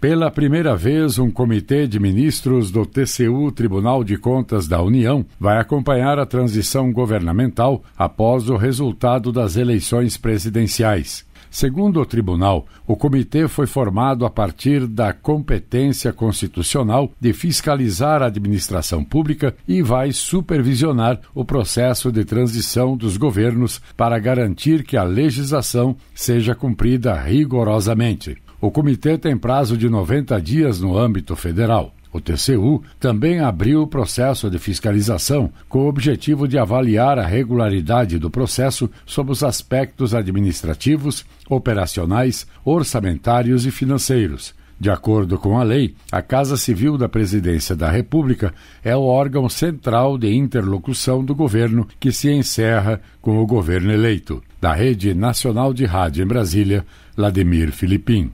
Pela primeira vez, um comitê de ministros do TCU, Tribunal de Contas da União, vai acompanhar a transição governamental após o resultado das eleições presidenciais. Segundo o tribunal, o comitê foi formado a partir da competência constitucional de fiscalizar a administração pública e vai supervisionar o processo de transição dos governos para garantir que a legislação seja cumprida rigorosamente. O comitê tem prazo de 90 dias no âmbito federal. O TCU também abriu o processo de fiscalização com o objetivo de avaliar a regularidade do processo sob os aspectos administrativos, operacionais, orçamentários e financeiros. De acordo com a lei, a Casa Civil da Presidência da República é o órgão central de interlocução do governo que se encerra com o governo eleito. Da Rede Nacional de Rádio em Brasília, Vladimir Filipim.